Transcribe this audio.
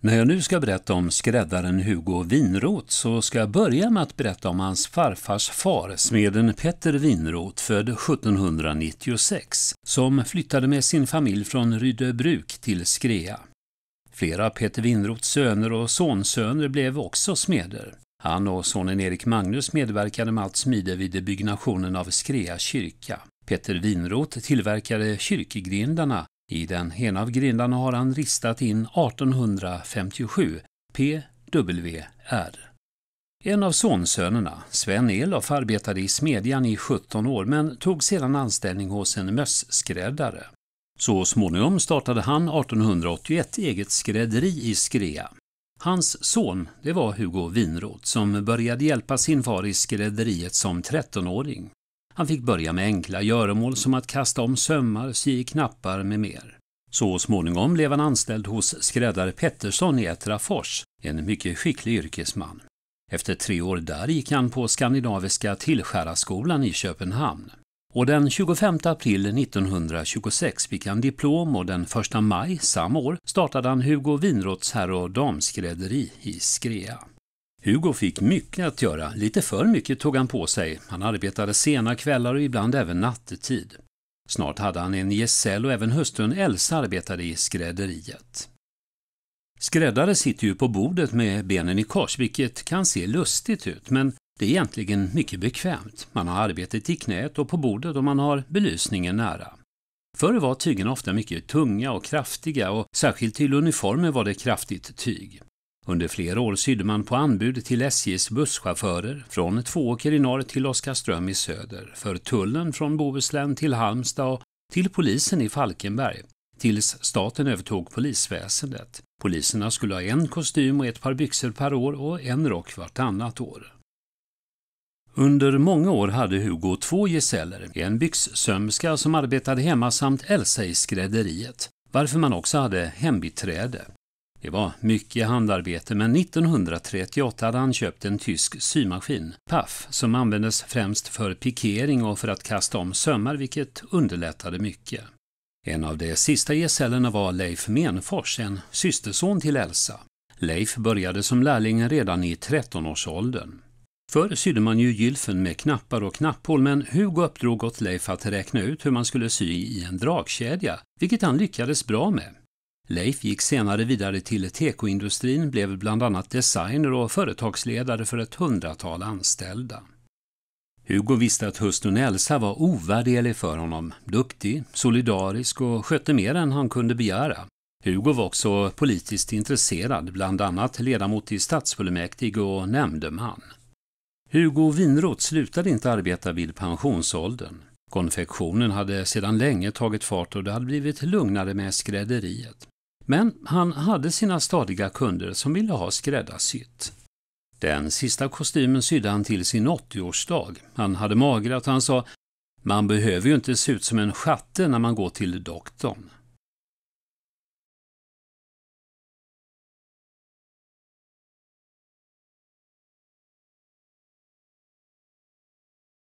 När jag nu ska berätta om skräddaren Hugo Winroth så ska jag börja med att berätta om hans farfars far, smeden Petter Winroth, född 1796, som flyttade med sin familj från Rydöbruk till Skrea. Flera av Petter Winroths söner och sonsöner blev också smeder. Han och sonen Erik Magnus medverkade med allt smide vid byggnationen av Skrea kyrka. Petter Winroth tillverkade kyrkgrindarna i den ena av grindarna har han ristat in 1857 PWR. En av sonsönerna, Sven Elof, arbetade i smedjan i 17 år men tog sedan anställning hos en mösskräddare. Så småningom startade han 1881 eget skrädderi i Skrea. Hans son, det var Hugo Winroth, som började hjälpa sin far i skrädderiet som 13-åring. Han fick börja med enkla göromål som att kasta om sömmar, sy knappar med mer. Så småningom blev han anställd hos skräddare Pettersson i Etrafors, en mycket skicklig yrkesman. Efter tre år där gick han på Skandinaviska Tillskäraskolan i Köpenhamn. Och den 25 april 1926 fick han diplom och den 1 maj samma år startade han Hugo Winroths herr och damskrädderi i Skrea. Hugo fick mycket att göra, lite för mycket tog han på sig. Han arbetade sena kvällar och ibland även nattetid. Snart hade han en gesäll och även hustrun Elsa arbetade i skrädderiet. Skräddare sitter ju på bordet med benen i kors, vilket kan se lustigt ut, men det är egentligen mycket bekvämt. Man har arbetet i knät och på bordet och man har belysningen nära. Förr var tygerna ofta mycket tunga och kraftiga och särskilt till uniformer var det kraftigt tyg. Under flera år sydde man på anbud till SJs busschaufförer från Tvååker i norr till Oskarström i söder, för tullen från Bohuslän till Halmstad och till polisen i Falkenberg, tills staten övertog polisväsendet. Poliserna skulle ha en kostym och ett par byxor per år och en rock vartannat år. Under många år hade Hugo två gesäller, en byxsömska som arbetade hemma samt Elsa i skrädderiet, varför man också hade hembiträde. Det var mycket handarbete men 1938 hade han köpt en tysk symaskin, Paff, som användes främst för pikering och för att kasta om sömmar vilket underlättade mycket. En av de sista gesällerna var Leif Menfors, en systerson till Elsa. Leif började som lärling redan i 13-årsåldern. Förr sydde man ju gylfen med knappar och knapphål men Hugo uppdrog åt Leif att räkna ut hur man skulle sy i en dragkedja, vilket han lyckades bra med. Leif gick senare vidare till tekoindustrin, blev bland annat designer och företagsledare för ett hundratal anställda. Hugo visste att hustrun Elsa var ovärderlig för honom, duktig, solidarisk och skötte mer än han kunde begära. Hugo var också politiskt intresserad, bland annat ledamot i stadsfullmäktige och nämndeman. Hugo Winroth slutade inte arbeta vid pensionsåldern. Konfektionen hade sedan länge tagit fart och det hade blivit lugnare med skrädderiet. Men han hade sina stadiga kunder som ville ha skräddarsytt. Den sista kostymen sydde han till sin 80-årsdag. Han hade magrat och han sa ”Man behöver ju inte se ut som en schatte när man går till doktorn”.